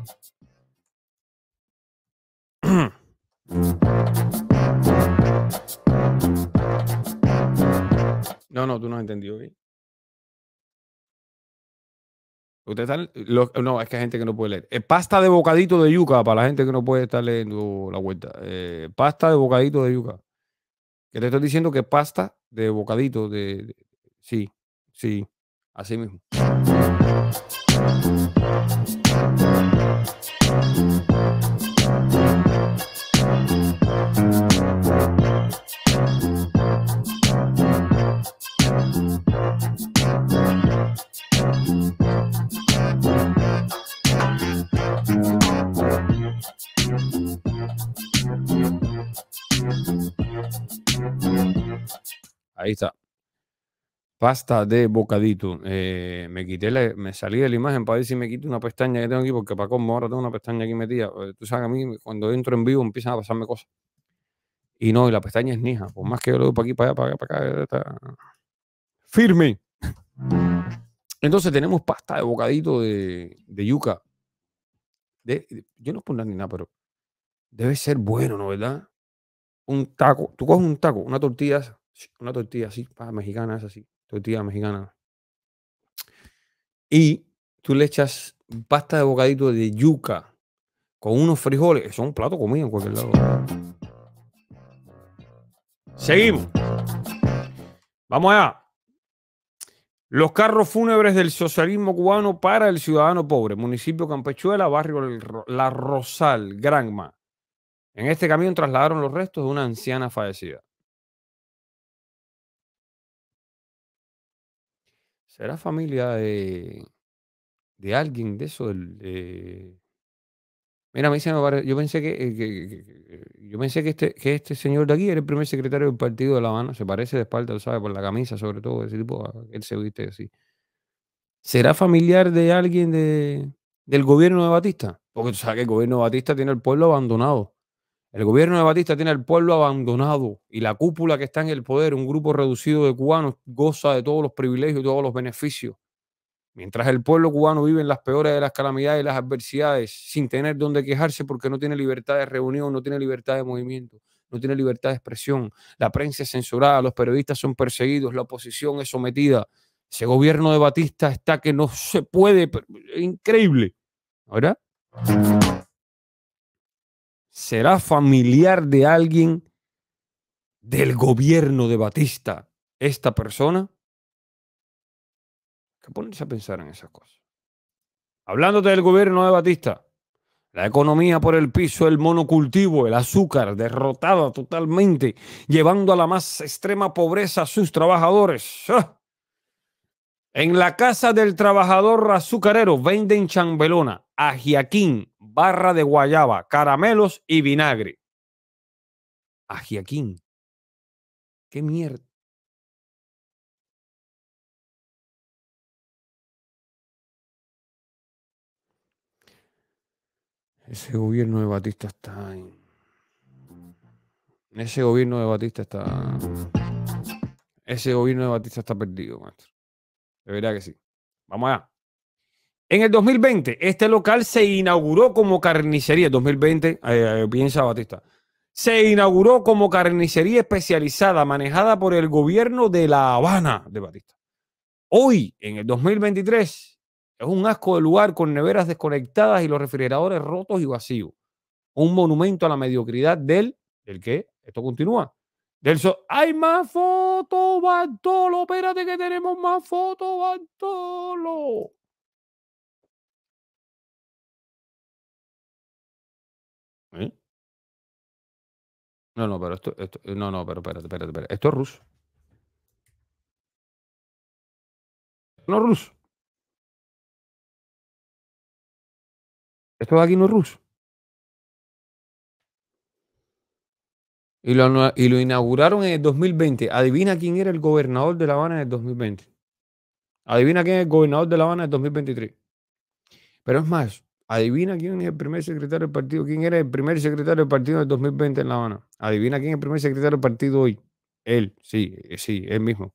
No, no, tú no has entendido bien. Usted están, no, es que hay gente que no puede leer. Eh, pasta de bocadito de yuca para la gente que no puede estar leyendo la vuelta. Eh, pasta de bocadito de yuca. Que te estoy diciendo que pasta de bocadito de sí, sí, así mismo. Ahí está. Pasta de bocadito. Eh, me quité, me salí de la imagen para ver si me quito una pestaña que tengo aquí, porque para cómo ahora tengo una pestaña aquí metida. Eh, tú sabes, a mí cuando entro en vivo empiezan a pasarme cosas. Y no, y la pestaña es nija. Por más que yo lo doy para aquí, para allá, para acá, para eh, Firme. Entonces tenemos pasta de bocadito de, de yuca. De, yo no pongo ni nada, pero debe ser bueno, ¿no? ¿Verdad? Un taco. Tú coges un taco, una tortilla, una tortilla así, para mexicana es así tortilla mexicana. Y tú le echas pasta de bocadito de yuca con unos frijoles. es un plato comido en cualquier lado. Seguimos. Vamos allá. Los carros fúnebres del socialismo cubano para el ciudadano pobre. Municipio Campechuela, barrio La Rosal, Granma. En este camión trasladaron los restos de una anciana fallecida. ¿Será familia de, de alguien de eso? Eh? Mira, a me yo pensé eh, que, yo pensé que este, que este señor de aquí era el primer secretario del partido de La Habana. Se parece de espalda, lo sabe, por la camisa, sobre todo, ese tipo, ah, él se viste así. ¿Será familiar de alguien de, del gobierno de Batista? Porque tú sabes que el gobierno de Batista tiene el pueblo abandonado. El gobierno de Batista tiene al pueblo abandonado y la cúpula que está en el poder, un grupo reducido de cubanos, goza de todos los privilegios y todos los beneficios. Mientras el pueblo cubano vive en las peores de las calamidades y las adversidades, sin tener donde quejarse porque no tiene libertad de reunión, no tiene libertad de movimiento, no tiene libertad de expresión. La prensa es censurada, los periodistas son perseguidos, la oposición es sometida. Ese gobierno de Batista está que no se puede, increíble, ¿verdad? será familiar de alguien del gobierno de Batista, esta persona? Hay que a pensar en esas cosas. Hablándote del gobierno de Batista, la economía por el piso, el monocultivo, el azúcar derrotada totalmente, llevando a la más extrema pobreza a sus trabajadores. ¡Ah! En la casa del trabajador azucarero venden chambelona, ajiaquín, barra de guayaba, caramelos y vinagre. Giaquín. Qué mierda. Ese gobierno de Batista está en... Ese gobierno de Batista está... Ese gobierno de Batista está perdido, maestro. De verdad que sí. Vamos allá. En el 2020, este local se inauguró como carnicería. 2020, piensa eh, eh, Batista. Se inauguró como carnicería especializada manejada por el gobierno de La Habana de Batista. Hoy, en el 2023, es un asco de lugar con neveras desconectadas y los refrigeradores rotos y vacíos. Un monumento a la mediocridad del, del que esto continúa, Delso, hay más fotos, Bartolo. Espérate que tenemos más fotos, Bartolo. ¿Eh? No, no, pero esto, no, no, pero espérate, espérate, espérate. Esto es ruso. No es ruso. Esto de aquí no es ruso. Y lo, inauguraron en el 2020. Adivina quién era el gobernador de La Habana en el 2020. Adivina quién es el gobernador de La Habana en el 2023. Pero es más, adivina quién es el primer secretario del partido. ¿Quién era el primer secretario del partido en el 2020 en La Habana? Adivina quién es el primer secretario del partido hoy. Él, sí, eh, sí, él mismo.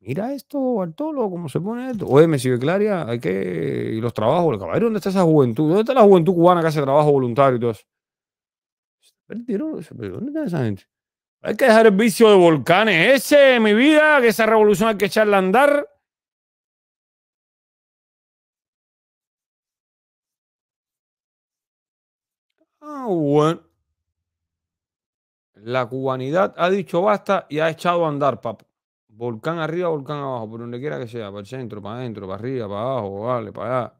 Mira esto, Bartolo, cómo se pone esto. Oye, me sigue Claria, hay que. Y los trabajos, el caballero, ¿dónde está esa juventud? ¿Dónde está la juventud cubana que hace trabajo voluntario y todo eso? pero ¿dónde está esa gente? Hay que dejar el vicio de volcanes ese, mi vida, que esa revolución hay que echarla a andar. Ah, bueno. La cubanidad ha dicho basta y ha echado a andar, papá Volcán arriba, volcán abajo, por donde quiera que sea, para el centro, para adentro, para arriba, para abajo, vale, para allá.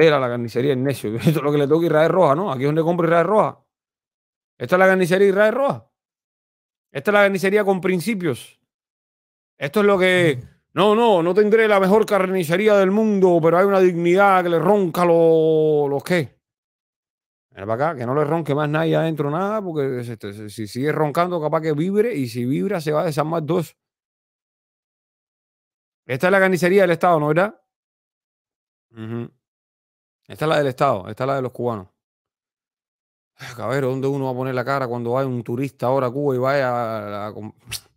era la carnicería del necio. Esto es lo que le toca Israel Roja, ¿no? Aquí es donde compro Israel Roja. Esta es la carnicería Israel Roja. Esta es la carnicería con principios. Esto es lo que. No, no, no tendré la mejor carnicería del mundo, pero hay una dignidad que le ronca los lo qué. para acá, que no le ronque más nadie adentro nada, porque este, si sigue roncando, capaz que vibre, y si vibra, se va a desarmar dos. Esta es la carnicería del Estado, ¿no, verdad? Esta es la del Estado, esta es la de los cubanos. Cabrero, ¿dónde uno va a poner la cara cuando vaya un turista ahora a Cuba y vaya a...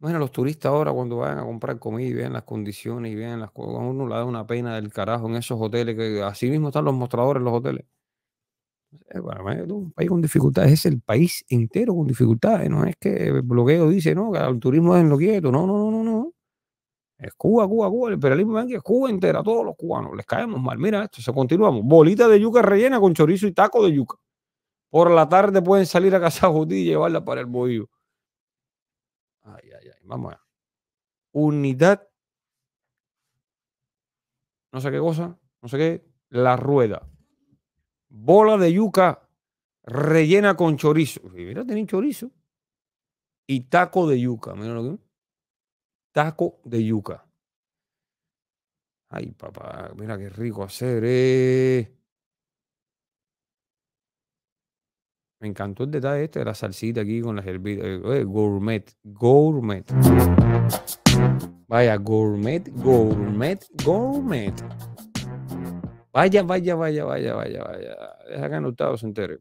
Bueno, los turistas ahora cuando vayan a comprar comida y vean las condiciones y vean las cosas, uno le da una pena del carajo en esos hoteles que así mismo están los mostradores en los hoteles. Bueno, eh, es un país con dificultades, es el país entero con dificultades, no es que el bloqueo dice, no, que el turismo es en lo quieto, no, no, no, no, es Cuba, Cuba, Cuba. El imperialismo es Cuba entera, todos los cubanos. Les caemos mal. Mira esto, se continuamos. Bolita de yuca rellena con chorizo y taco de yuca. Por la tarde pueden salir a casa judía y llevarla para el bohío. Ay, ay, ay. Vamos allá. Unidad. No sé qué cosa. No sé qué. La rueda. Bola de yuca rellena con chorizo. mira, tienen chorizo. Y taco de yuca. Mira lo que taco de yuca. Ay, papá, mira qué rico hacer. Eh. Me encantó el detalle este de la salsita aquí con las hervidas. Eh, gourmet, gourmet. Vaya, gourmet, gourmet, gourmet. Vaya, vaya, vaya, vaya, vaya, vaya. Deja que anotado se entere.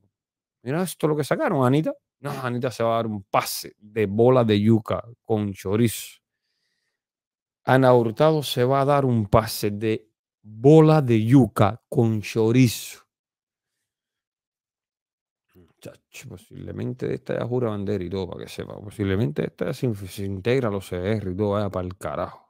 Mira esto lo que sacaron, Anita. No, Anita se va a dar un pase de bola de yuca con chorizo. Ana Hurtado se va a dar un pase de bola de yuca con chorizo. Chacho, posiblemente esta ya jura bandera y todo, para que sepa. Posiblemente esta ya se, integra los CR y todo, vaya para el carajo.